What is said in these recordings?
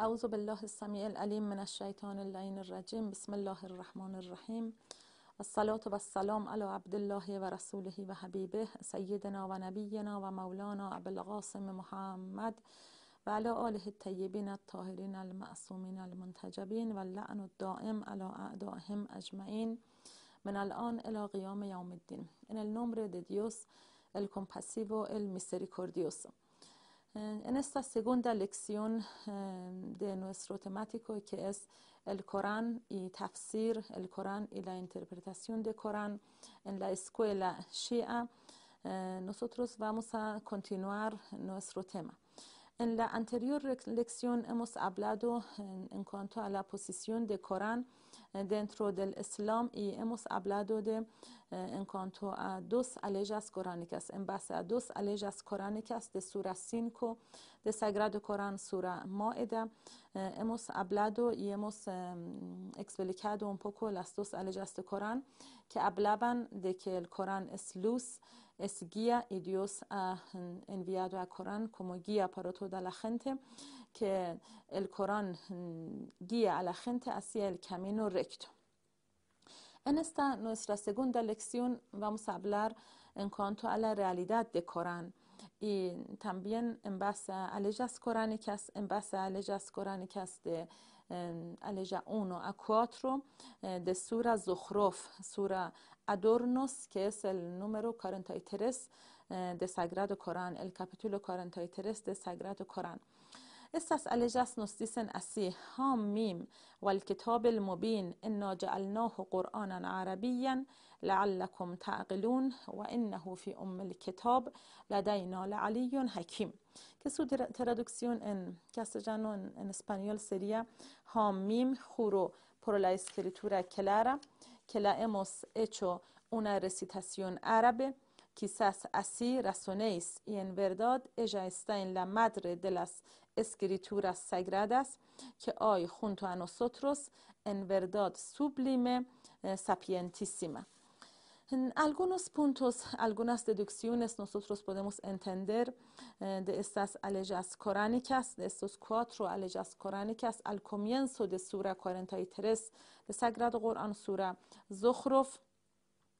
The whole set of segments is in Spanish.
اعوذ بالله السميع العليم من الشيطان اللعين الرجيم بسم الله الرحمن الرحیم الصلاة و على عبد الله و رسوله سيدنا ونبينا سیدنا و نبینا و مولانا محمد و اله آله الطاهرين الطاهرین المعصومین المنتجبین الدائم علی اعدائهم اجمعین من الان الی قیام يوم الدين. ان el nombre de Dios En esta segunda lección em, de nuestro temático, que es el Corán y Tafsir, el Corán y la interpretación del Corán en la escuela Shia, eh, nosotros vamos a continuar nuestro tema. En la anterior lección hemos hablado en, cuanto a la posición de Corán eh, dentro del Islam y hemos hablado de eh, en cuanto a dos alejas coránicas, en base a dos alejas coránicas de Sura 5 de Sagrado Corán, Sura Maeda. Eh, hemos hablado y hemos em, explicado un poco las dos alejas de Corán que hablaban de que el Corán es luz es guía y Dios ha enviado al Corán como guía para toda la gente, que el Corán mm, guía a la gente hacia el camino recto. En esta nuestra segunda lección vamos a hablar en cuanto a la realidad del Corán y también en base a leyes coránicas, en base a leyes coránicas de Em, aleja 1 a 4 eh, de Sura Zuhrof Sura Adornos, que es el número 43 eh, de Sagrado Corán, el capítulo 43 de Sagrado Corán. استسأل جاسنوس ديسن أسيه هام ميم والكتاب المبين إنا جعلناه قرآنا عربيا لعلكم تعقلون وإنه في أم الكتاب لدينا لعلي حكيم که سو ترادکسیون ان castellano en español sería Hamim juró por la escritura clara que la hemos hecho una recitación árabe Quizás así razonéis, y en verdad ella está en la madre de las escrituras sagradas, que hoy junto a nosotros, en verdad sublime, eh, sapientísima. En algunos puntos, algunas deducciones nosotros podemos entender eh, de estas aleyas coránicas, de estos cuatro aleyas coránicas al comienzo de Sura 43 de Sagrado Corán, Sura Zohruf,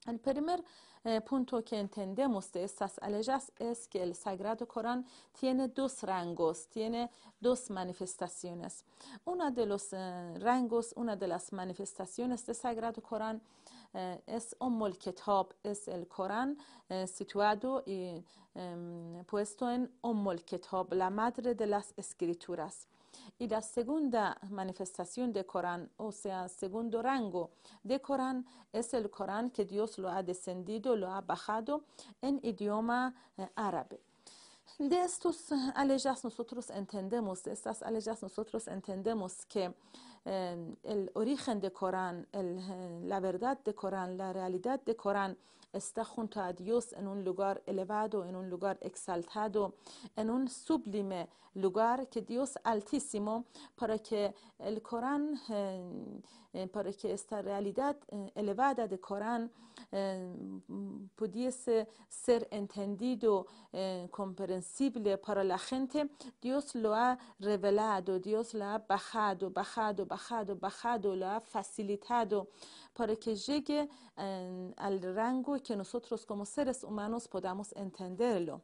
el primer e, punto que entendemos de estas alejas es que el Sagrado Corán tiene dos rangos, tiene dos manifestaciones. Una de los eh, rangos, una de las manifestaciones del Sagrado Corán eh, es Omul umm Kitab, es el Corán eh, situado y em, puesto en Omol umm Kitab, la madre de las escrituras y la segunda manifestación de Corán, o sea, segundo rango de Corán, es el Corán que Dios lo ha descendido, lo ha bajado en idioma eh, árabe. De estos eh, nosotros entendemos, estas alejas nosotros entendemos que eh, el origen de Corán, la verdad de Corán, la realidad de Corán está junto a Dios en un lugar elevado, en un lugar exaltado, en un sublime lugar que Dios altísimo para que el Corán, eh, eh, para que esta realidad eh, elevada del Corán pudiese ser entendido, comprensible para la gente, Dios lo ha revelado, Dios lo ha bajado, bajado, bajado, bajado, lo ha facilitado para que llegue al rango que nosotros como seres humanos podamos entenderlo.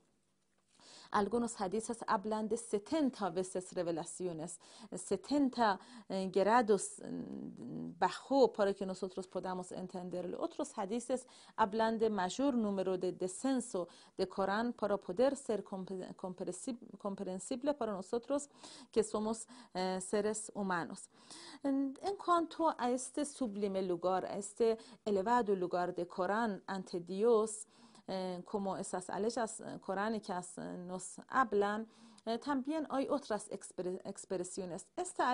Algunos hadices hablan de 70 veces revelaciones, 70 eh, grados mm, bajo para que nosotros podamos entenderlo. Otros hadices hablan de mayor número de descenso de Corán para poder ser comprensible para nosotros que somos eh, seres humanos. En, en, cuanto a este sublime lugar, a este elevado lugar de Corán ante Dios, como esas aleyas coránicas nos hablan Eh, también hay otras expresiones. Esta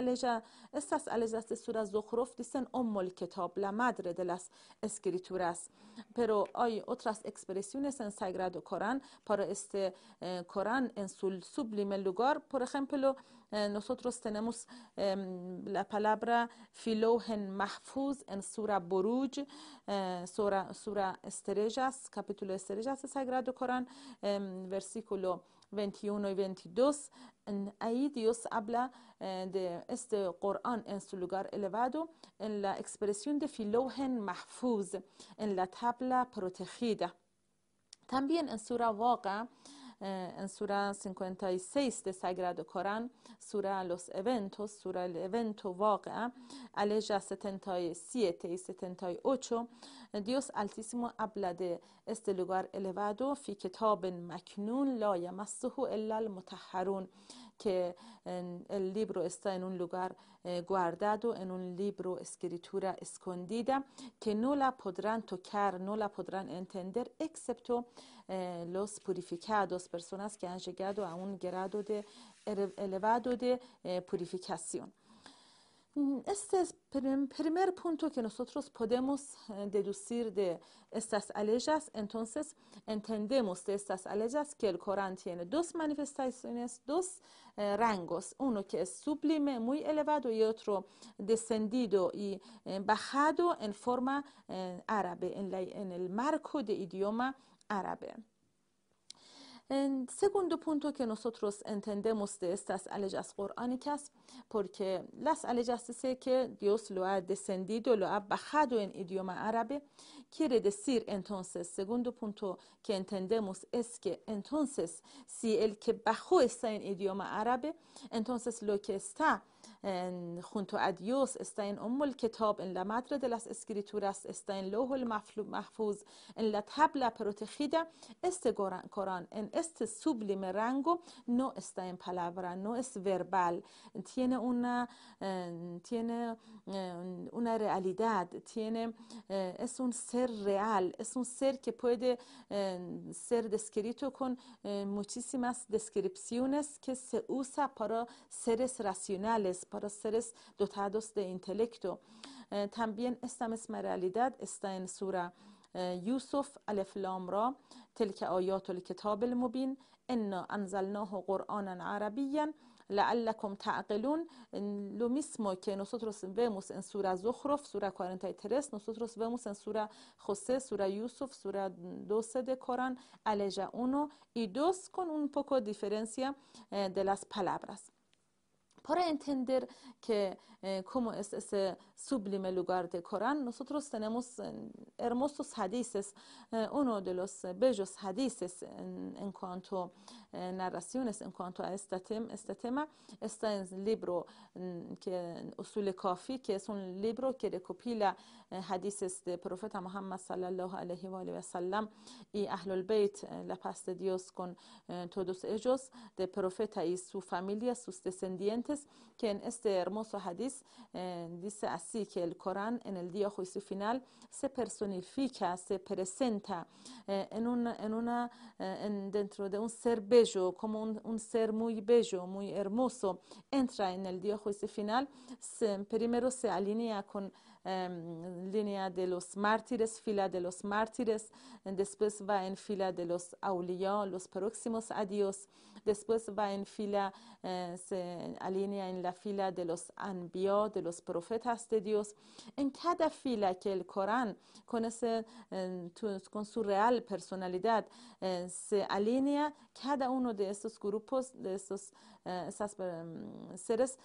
estas alejas de Sura Zuhruf dicen Omol la madre de las escrituras. Pero hay otras expresiones en Sagrado Corán para este eh, Corán en su sublime lugar. Por ejemplo, eh, nosotros tenemos em, la palabra Filohen Mahfuz en Sura Buruj, sura, sura capítulo Estrellas de Sagrado Corán, em, versículo 21 y 22. En ahí Dios habla eh, de este Corán en su lugar elevado en la expresión de filogen Mahfuz, en la tabla protegida. También en Surah Waqa eh, en Sura 56 de Sagrado Corán, Sura Los Eventos, Sura El Evento Vaga, Aleja 77 y 78, Dios Altísimo habla de este lugar elevado, Fi Kitabin Maknun, La Yamassuhu Illa Al Mutahharun que el libro está en un lugar eh, guardado, en un libro, escritura escondida, que no la podrán tocar, no la podrán entender, excepto eh, los purificados, personas que han llegado a un grado de elevado de eh, purificación. Mm, este primer punto que nosotros podemos eh, deducir de estas alejas, entonces entendemos de estas alejas que el Corán tiene dos manifestaciones, dos eh, rangos, uno que es sublime, muy elevado y otro descendido y eh, bajado en forma árabe, en, en el marco de idioma árabe. El segundo punto que nosotros entendemos de estas alejas coránicas, porque las alejas dice que Dios lo ha descendido, lo ha bajado en idioma árabe, quiere decir entonces, segundo punto que entendemos es que entonces si el que bajó está en idioma árabe, entonces lo que está junto a Dios está en en la madre de las escrituras, está en Lohul Mahfuz, en la tabla protegida. Este Corán, en este sublime rango, no está en palabra, no es verbal, tiene una, tiene, una realidad, tiene, eh, es un ser real, es un ser que puede ser descrito con eh, muchísimas descripciones que se usa para seres racionales para dotados de intelecto. Eh, también esta misma realidad está en Sura Yusuf الف لام را تلک آیات الکتاب Mubin, انا Anzalnahu Qur'anan Arabiyan, لعلكم تعقلون lo mismo que nosotros vemos en sura Zuhruf, sura 43, nosotros vemos en sura José, sura Yusuf, sura 12 de Corán, aleja 1 y 2 con un poco diferencia de las palabras. para entender que eh, cómo es ese sublime lugar de Corán, nosotros tenemos eh, hermosos hadices, eh, uno de los bellos hadices en, cuanto a narraciones, en cuanto a este, tema, está en el libro mm, que, Usul que es un libro que recopila hadices del profeta Muhammad sallallahu alaihi wa sallam y Ahlul Bayt, la paz de Dios con todos ellos, del profeta y su familia, sus descendientes, que en este hermoso hadiz eh, dice así, que el Corán en el día juicio final se personifica, se presenta eh, eh, en dentro de un ser bello, como un, ser muy bello, muy hermoso, entra en el día juicio final, primero se alinea con em, línea de los mártires, fila de los mártires, después va en fila de los aulia los próximos Dios Después va en fila, eh, se alinea en la fila de los anbió de los profetas de Dios. En cada fila que el Corán, con, ese, su real personalidad, eh, se alinea, cada uno de estos grupos, de estos eh, seres,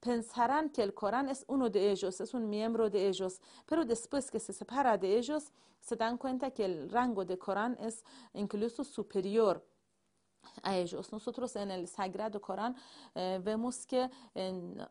pensarán que el Corán es uno de ellos, es un miembro de ellos, pero después que se separa de ellos, se dan cuenta que el rango de Corán es incluso superior a ellos. Nosotros en el Sagrado Corán eh, vemos que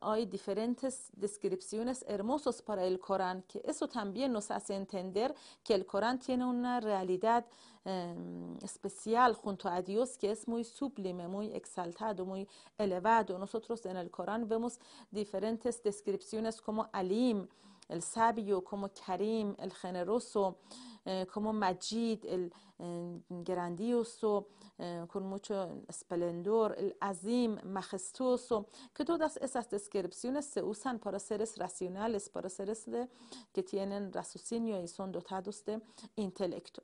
hay diferentes descripciones hermosas para el Corán, que eso también nos hace entender que el Corán tiene una realidad em, especial junto a Dios que es muy sublime, muy exaltado, muy elevado. Nosotros en el Corán vemos diferentes descripciones como Alim, el sabio, como Karim, el generoso, eh, como Majid, el eh, grandioso, eh, con mucho esplendor, el azim, majestuoso, que todas esas descripciones se usan para seres racionales, para seres que tienen raciocinio y son dotados de intelecto.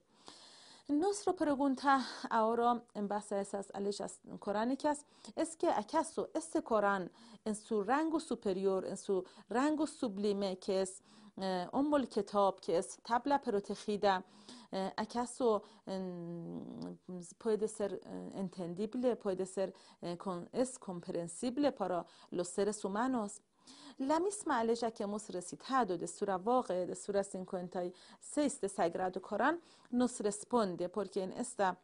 Nuestro pregunta ahora en base a esas leyes coránicas es que acaso este Corán en su rango superior, en su rango sublime que es ام کتاب que es tabla protegida acaso puede ser entendible puede ser es comprensible para los seres humanos لمیس معلی که موس رسید ها دو دی سورا واقع دی سورا سینکوینتای سیست دی سایگرادو نوس رسپونده پرکی این استا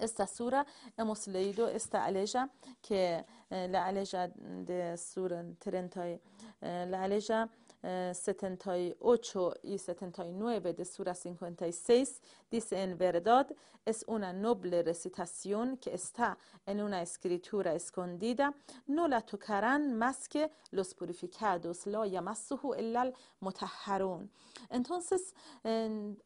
استا سورا اموس لیدو استا علی که لعلی سورا 78 eh, y 79 de Sura 56 dice en verdad es una noble recitación que está en una escritura escondida no la tocarán más que los purificados lo yamasuhu illa mutahharun entonces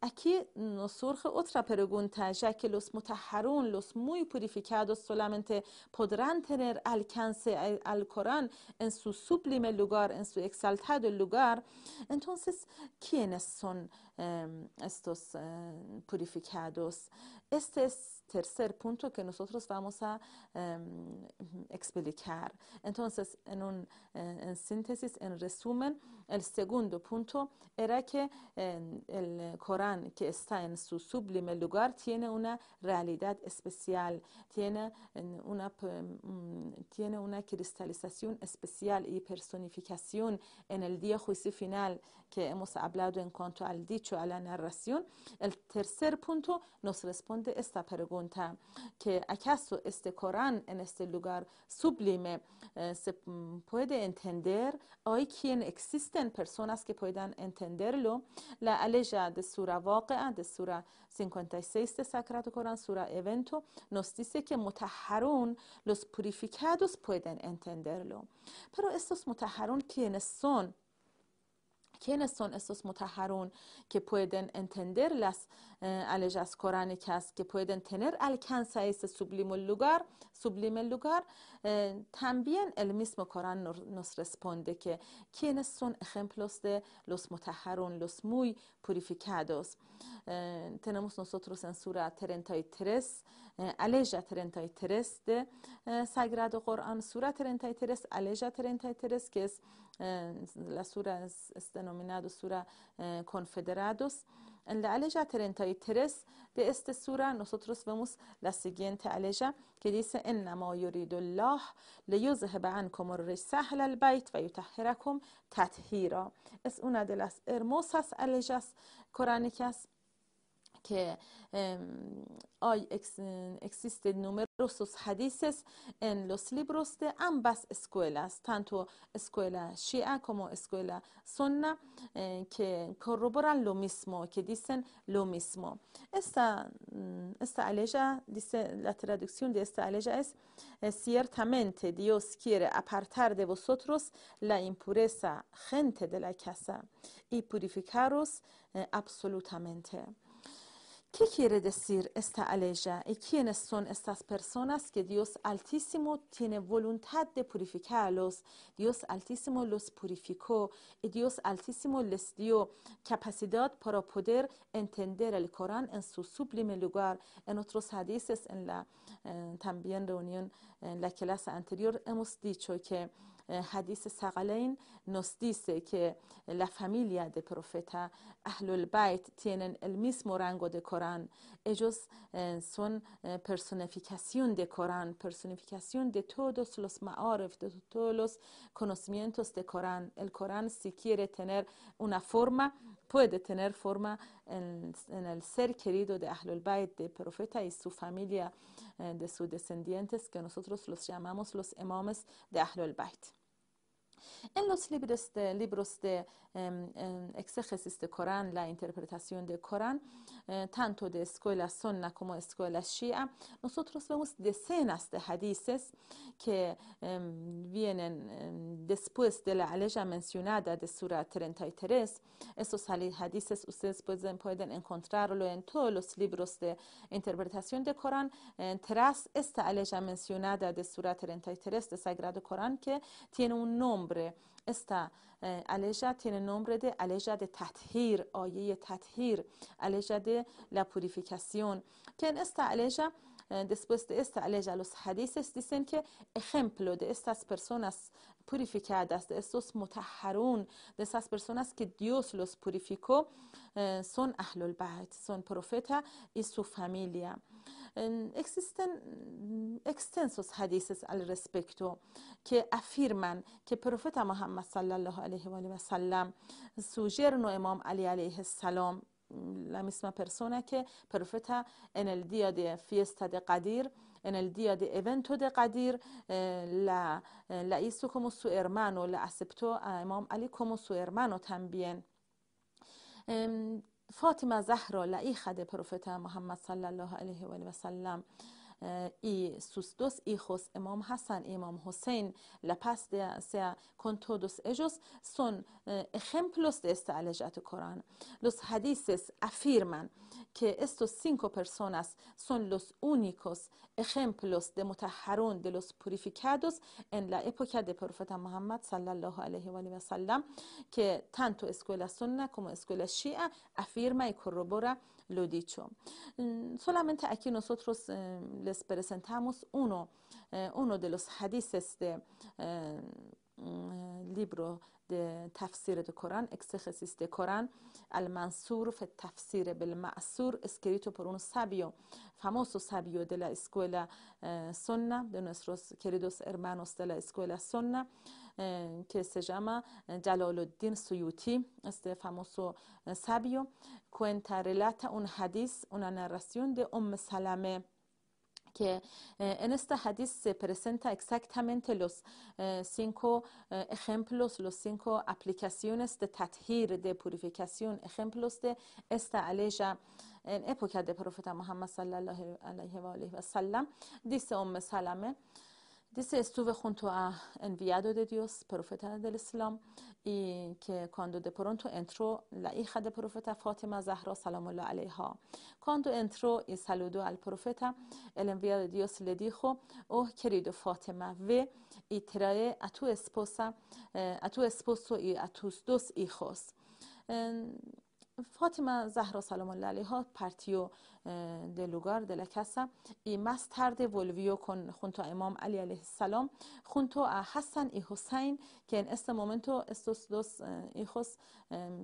aquí nos surge otra pregunta ya que los mutahharun los muy purificados solamente podrán tener alcance al Corán en su sublime lugar en su exaltado lugar entonces, ¿quiénes son Em, estos eh, purificados. Este es tercer punto que nosotros vamos a em, explicar. Entonces, en, un, eh, síntesis, en resumen, el segundo punto era que el eh, Corán que está en su sublime lugar tiene una realidad especial, tiene una, em, mm, tiene una cristalización especial y personificación en el día juicio final que hemos hablado en cuanto al dicho a la narración. El tercer punto nos responde esta pregunta, que acaso este Corán en este lugar sublime eh, se puede entender, hoy quien existen personas que puedan entenderlo, la aleja de Sura Waqia, de Sura 56 de Sagrado Corán, Sura Evento, nos dice que mutaharun, los purificados pueden entenderlo. Pero estos mutaharun, quienes son? quiénes son esos mutaharun, que pueden entenderlas? alejas allas que pueden tener alcanza ese sublime lugar, sublime lugar, también el mismo Corán nos responde que quienes son ejemplos de los mutaharun, los muy purificados. Eh, tenemos nosotros en Sura 33, eh, Aleja 33 de Sagrado Corán, Sura 33, Aleja 33, que es la sura es, es denominado Sura Confederados. انل علیجه ترین ترس به است سوره نصت روز وموس لسیگین ته علیجه که انما یورید الله لیوزه با انکوموری سهل البیت و تطهیرا تتهیرا. از اون دلست ارموس هست علیجه que em, hoy existen numerosos hadices en los libros de ambas escuelas, tanto escuela shia como escuela sunna, eh, que corroboran lo mismo, que dicen lo mismo. Esta, mm, esta aleja, dice la traducción de esta aleja es, eh, ciertamente Dios quiere apartar de vosotros la impureza gente de la casa y purificaros eh, absolutamente. ¿Qué quiere decir esta aleja ¿Y quiénes son estas personas que Dios Altísimo tiene voluntad de purificarlos? Dios Altísimo los purificó y Dios Altísimo les dio capacidad para poder entender el Corán en su sublime lugar. En otros hadices, en la, también reunión en la clase anterior, hemos dicho que eh, Hadith Sahalein nos dice que la familia del profeta Ahlul Bayt tienen el mismo rango de Corán. Ellos eh, son eh, personificación de Corán, personificación de todos los ma'arif, de todos los conocimientos de Corán. El Corán si quiere tener una forma, puede tener forma en, el ser querido de Ahlul Bayt, de profeta y su familia, eh, de sus descendientes, que nosotros los llamamos los imames de Ahlul Bayt. En los libros de, libros de em, em, exégesis de Corán, la interpretación de Corán, eh, tanto de escuela sunna como escuela shia, nosotros vemos decenas de hadices que em, vienen después de la aleja mencionada de Sura 33. Esos hadices ustedes pueden, encontrarlo en todos los libros de interpretación de Corán eh, tras esta aleja mencionada de Sura 33 de Sagrado Corán que tiene un nombre Esta está aleja tiene nombre de aleja de tathir, آیه تطهیر aleja de la purificación en esta aleja Después de esta aleja, los hadices dicen que ejemplo de estas personas purificadas, de estos mutaharun, de esas personas que Dios los purificó, son Ahlul Bayt, son profeta y su familia. existen extensos hadises al respecto que afirman que profeta Muhammad sallallahu alaihi wa sallam su yerno Imam Ali alaihi salam la misma persona que profeta en el día de fiesta de Qadir en el día de evento de Qadir eh, la, eh, la, hizo como su hermano, la aceptó a Imam Ali como su hermano también. فاطمه زهرا لعی خد محمد صلی الله علیه و سلم i sus dos hijos, Imam Hasan, y Imam Hussein, la paz de, sea con todos ellos, son ejemplos de esta alegato Corán. Los hadices afirman que estos cinco personas son los únicos ejemplos de mutaharun, de los purificados en la época de profeta Muhammad sallallahu alaihi wa sallam, que tanto escuela sunna como escuela shia afirma y corrobora lo dicho. Mm, solamente aquí nosotros eh, les presentamos uno, eh, uno de los hadices de eh, mm, libro de tafsir de Corán, exégesis de Corán, Al-Mansur fe tafsir bel Mansur, escrito por un sabio, famoso sabio de la escuela sonna, de nuestros queridos hermanos de la escuela sonna, eh, que se llama eh, Jalaluddin Suyuti, este famoso eh, sabio, cuenta, relata un hadis, una narración de Umm Salame que en este hadis se presenta exactamente los cinco ejemplos, los cinco aplicaciones de tathir, de purificación, ejemplos de esta aleja, en época de profeta Muhammad sallallahu alaihi wa Dice Umm Salame, Dice, estuve junto a enviado de Dios, profeta del Islam, y que cuando de pronto entró la hija del profeta Fatima Zahra, salamullah aleja, cuando entró y saludó al profeta, el enviado de Dios le dijo, oh querido Fatima, ve y trae a tu esposa, a tu esposo y a tus dos hijos. فاطمه زهرا سلام الله علیها پرتیو دلوگار دلکسا ای مسترد ولویو کن خونتو امام علی علیه السلام خونتو حسن ای حسین که این است مومنتو استوس دوس ای خوس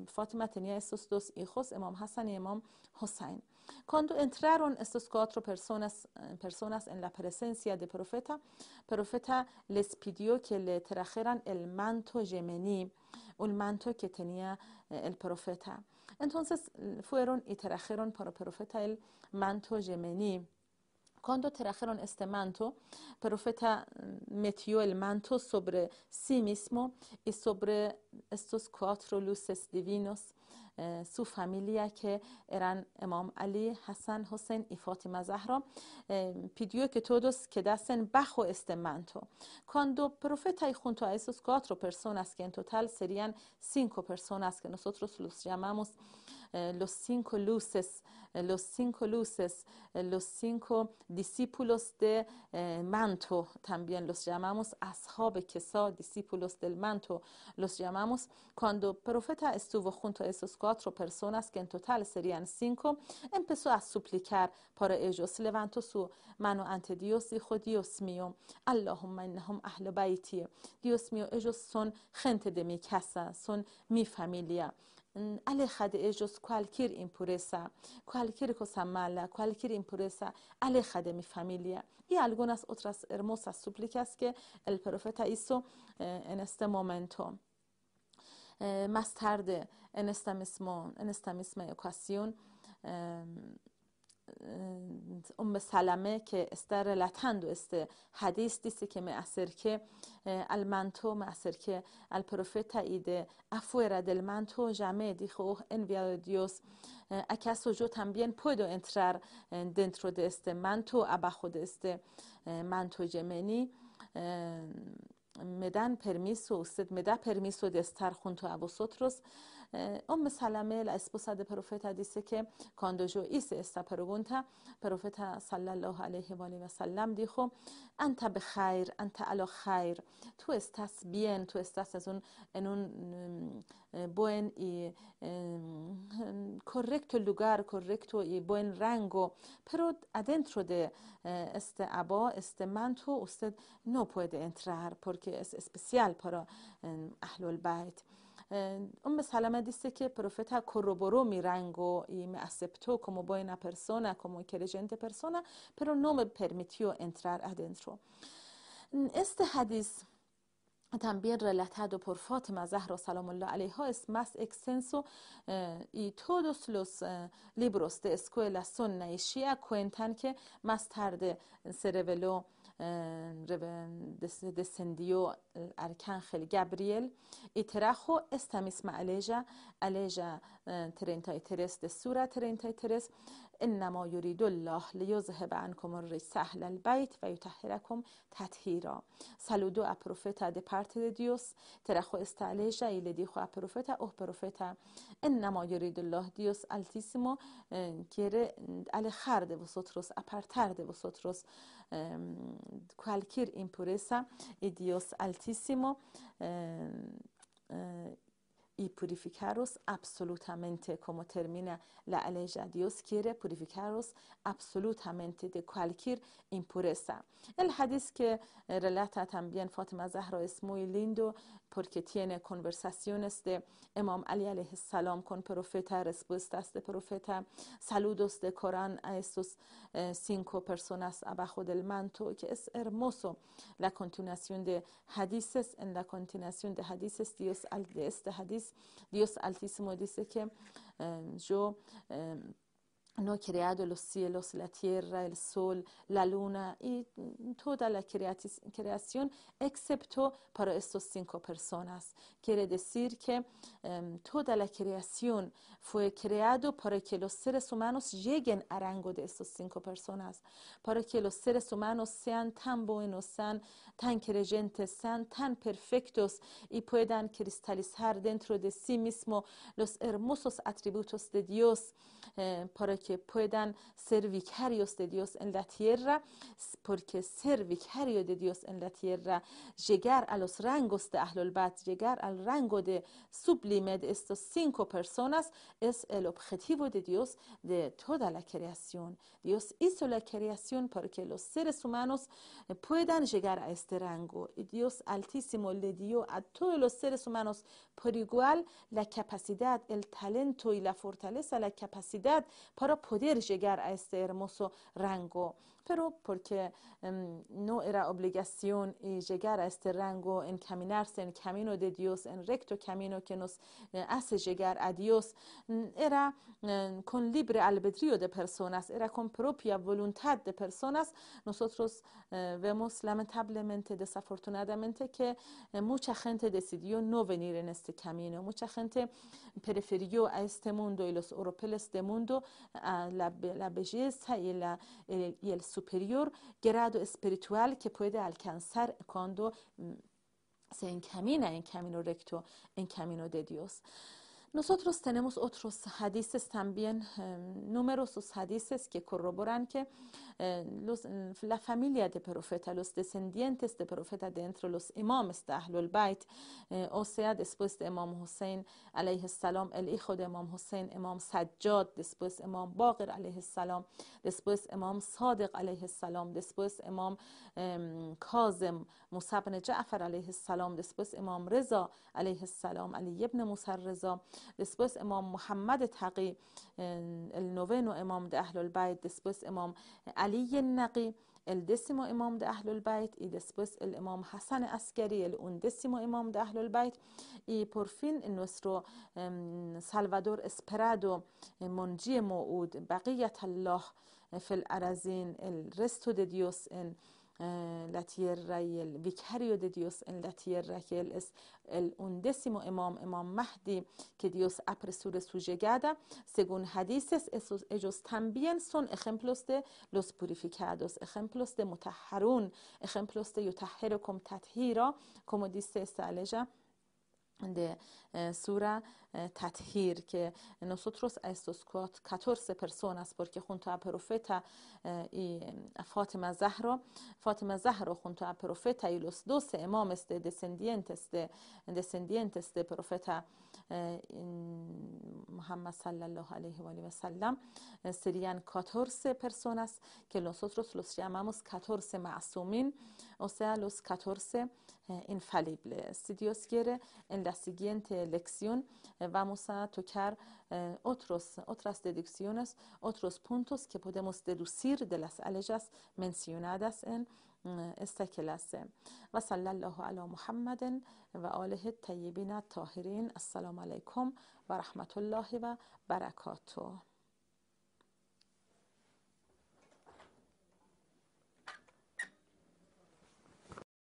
فاطمه تنیا استوس دوس ای خوس امام حسن ای امام حسین کاندو انترارون estos کاترو پرسوناس پرسوناس en la presencia del پروفتا پروفتا les pidió que le el manto que tenía eh, el profeta. Entonces fueron y trajeron para el profeta el manto yemení. Cuando trajeron este manto, el profeta mm, metió el manto sobre sí mismo y sobre estos cuatro luces divinos سو فامیلیا که ایران امام علی حسن حسین ای فاطمه زهرا پیدیو که تو دوست که دستن بخو است من کاندو پروفیت های خون تو ایسوس گاترو پرسون است که انتوتل تل سریان سینکو پرسون است که نسوت رو سلوس جمعه سینکو لوسس los cinco luces, los cinco discípulos de eh, manto, también los llamamos que son discípulos del manto, los llamamos cuando profeta estuvo junto a esos cuatro personas, que en total serían cinco, empezó a suplicar para ellos, levantó su mano ante Dios, dijo, Dios mío, Allahumma Dios mío, ellos son gente de mi casa, son mi familia. Mm, aleja de ellos cualquier impureza, cualquier cosa mala, cualquier impureza, aleja de mi familia. Y algunas otras hermosas súplicas que el profeta hizo eh, en este momento. Eh, más tarde, en esta, mismo, en esta misma ocasión, em, ام سلمه که استر لطند است حدیث دیستی که اثر که المنتو اثر که الپروفیت ایده افو دل منتو جمعه دی خوخ دیوز دیوس اکسو جو تنبین پودو انترر دنترو دست است منتو ابا خود است منتو جمعنی مدن پرمیسو استد مده پرمیسو دستر خونتو ابو سوتروس ام مسلمه لاسبوسا ده پروفیتا دیسه که کاندو جو ایس استا پروونتا صلی الله علیه و علیه و سلم دیخو انت به خیر انت علا خیر تو استاس بین تو استاس از اون اون بوین ای کرکتو لگر کرکتو ای بوین رنگو پرو ادنترو رو ده است ابا است من تو است نو پوید انترار پرکه اس اسپسیال پرا احلو البیت اون به سلامه دیسته که پروفیت ها می رنگ و ایم اسپتو کمو باینا پرسونا کمو کلیجنت پرسونا پرو نوم پرمیتیو انترار ادنترو است حدیث تنبیه رلتد و پر فاطمه و سلام الله علیه ها است مس اکسنسو ای تودوس لوس لیبروس د اسکوه لسون نیشیه کوینتن که مس ترده سرولو دستندیو ارکان خیلی گابریل ایتراخو استمیسم علیجا علیجا ترینتای ترس دستورا ترینتای ترس انما یرید الله لیذهب عنکم الرجس اهل البیت و یطهرکم تطهیرا سلودو ا پروفتا پارت دیوس ترخو استعلی شایل دی خو او پروفتا انما یرید الله دیوس التیسمو کره ال خر د وسطرس ا پرتر د کلکیر ایمپورسا ا دیوس التیسمو y purificaros absolutamente, como termina la aleja. Dios quiere purificaros absolutamente de cualquier impureza. El hadiz que eh, relata también Fatima Zahra es muy lindo porque tiene conversaciones de Imam Ali alayhi salam con profeta, respuestas de profeta, saludos de Corán a estos eh, cinco personas abajo del manto, que es hermoso. La continuación de hadices, en la continuación de hadices, Dios al de este دیوست عالیی سمتی که جو ¿no? creado los cielos, la tierra, el sol, la luna y mm, toda la creación, excepto para estas cinco personas. Quiere decir que em, toda la creación fue creado para que los seres humanos lleguen al rango de estas cinco personas, para que los seres humanos sean tan buenos, sean tan creyentes, sean tan perfectos y puedan cristalizar dentro de sí mismo los hermosos atributos de Dios eh, para que puedan ser vicarios de Dios en la tierra, porque ser vicario de Dios en la tierra, llegar a los rangos de Ahlul Bat, llegar al rango de sublime de estas cinco personas, es el objetivo de Dios de toda la creación. Dios hizo la creación para que los seres humanos eh, puedan llegar a este rango. Y Dios Altísimo le dio a todos los seres humanos por igual la capacidad, el talento y la fortaleza, la capacidad para para poder llegar a este hermoso rango pero porque em, no era obligación eh, llegar a este rango, encaminarse en camino de Dios, en recto camino que nos eh, hace llegar a Dios, mm, era em, con libre albedrío de personas, era con propia voluntad de personas. Nosotros eh, vemos lamentablemente, desafortunadamente, que mucha gente decidió no venir en este camino, mucha gente prefirió a este mundo y los europeos de mundo la, belleza y, la, el, y superior, grado espiritual que puede alcanzar cuando se encamina en camino recto, en camino de Dios. Nosotros tenemos otros hadices también, eh, numerosos hadices que corroboran que eh, los, la familia de profeta, los descendientes de profeta dentro los imams de Ahlul Bayt, eh, o sea, después de Imam Hussein, alayhi salam, el hijo de Imam Hussein, Imam Sajjad, después Imam Baqir, alayhi salam, después Imam Sadiq, alayhi salam, después Imam eh, Kazim, Musab ibn Ja'far, salam, después Imam Reza, salam, Ali ibn Musar Reza, دسپس امام محمد تقی النوین و امام ده اهل البیت دسپس امام علی نقی الدسم امام ده اهل ای دسپس الامام حسن اسکری الان دسم امام ده اهل البیت ای پرفین نصرو سلوادور اسپرادو منجی موعود بقیت الله فی الارزین الرستو دیوس Eh, la tierra y el vicario de Dios en la tierra, que Él es el undécimo imam, imam Mahdi, que Dios apresure su llegada. Según hadices, esos, ellos también son ejemplos de los purificados, ejemplos de mutahharun, ejemplos de como tathiro como dice esta de eh, sura eh, Tathir, que nosotros a estos 14 personas, porque junto a profeta eh, y eh, Fátima Zahra, Fátima Zahra junto a profeta y los 12 imames de descendientes de, descendientes de profeta Muhammad sallallahu alaihi wa sallam, serían 14 personas que nosotros los llamamos 14 ma'asumin, o sea, los 14 infalible. Si Dios quiere, en la siguiente lección vamos a tocar otros, otras deducciones, otros puntos que podemos deducir de las alejas mencionadas en esta clase. ala Muhammadin wa alihi tayyibina tahirin. Assalamu alaikum wa rahmatullahi wa barakatuh.